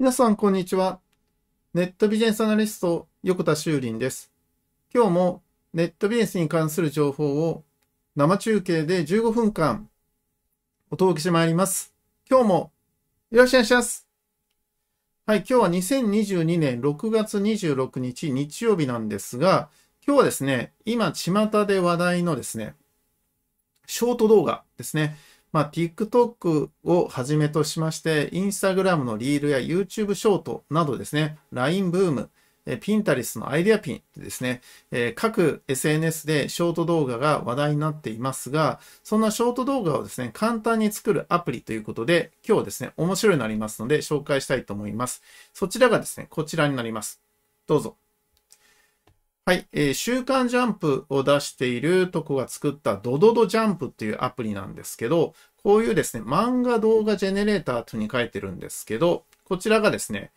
皆さん、こんにちは。ネットビジネスアナリスト、横田修林です。今日もネットビジネスに関する情報を生中継で15分間お届けしてまいります。今日もよろしくお願いします。はい、今日は2022年6月26日日曜日なんですが、今日はですね、今、巷で話題のですね、ショート動画ですね。まあ、TikTok をはじめとしまして、Instagram のリールや YouTube ショートなどですね、LINE ブーム、ピンタリスのアイデアピンですね、えー、各 SNS でショート動画が話題になっていますが、そんなショート動画をですね、簡単に作るアプリということで、今日ですね、面白いになりますので紹介したいと思います。そちらがですね、こちらになります。どうぞ。はい、えー、週刊ジャンプを出しているとこが作ったドドドジャンプっていうアプリなんですけど、こういうですね、漫画動画ジェネレーターとに書いてるんですけど、こちらがですね、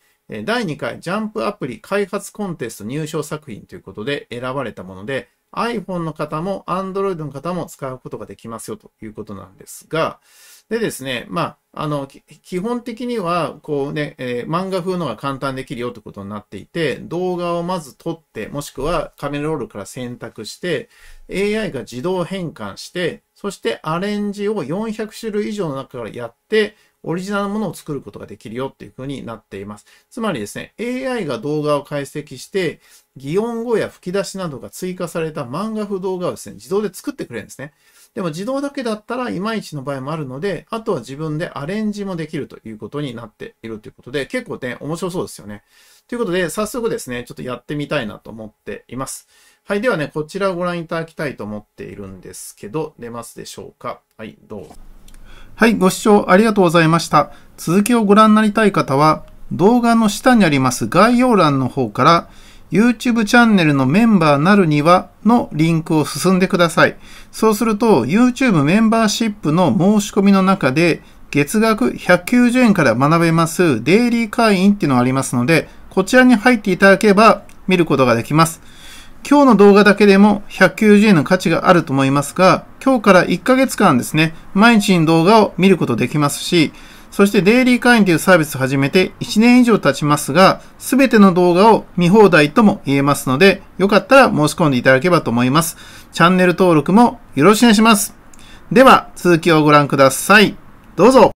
第2回ジャンプアプリ開発コンテスト入賞作品ということで選ばれたもので、iPhone の方も Android の方も使うことができますよということなんですが、でですね、まあ、あの、基本的には、こうね、えー、漫画風のが簡単できるよってことになっていて、動画をまず撮って、もしくはカメラロールから選択して、AI が自動変換して、そしてアレンジを400種類以上の中からやって、オリジナルのものを作ることができるよっていうふうになっています。つまりですね、AI が動画を解析して、擬音語や吹き出しなどが追加された漫画風動画をですね、自動で作ってくれるんですね。でも自動だけだったらいまいちの場合もあるので、あとは自分でアレンジもできるということになっているということで、結構ね、面白そうですよね。ということで、早速ですね、ちょっとやってみたいなと思っています。はい。ではね、こちらをご覧いただきたいと思っているんですけど、出ますでしょうかはい、どうぞ。はい、ご視聴ありがとうございました。続きをご覧になりたい方は、動画の下にあります概要欄の方から、YouTube チャンネルのメンバーなるにはのリンクを進んでください。そうすると YouTube メンバーシップの申し込みの中で月額190円から学べますデイリー会員っていうのがありますので、こちらに入っていただければ見ることができます。今日の動画だけでも190円の価値があると思いますが、今日から1ヶ月間ですね、毎日に動画を見ることできますし、そしてデイリー会員というサービスを始めて1年以上経ちますが、すべての動画を見放題とも言えますので、よかったら申し込んでいただければと思います。チャンネル登録もよろしくお願いします。では、続きをご覧ください。どうぞ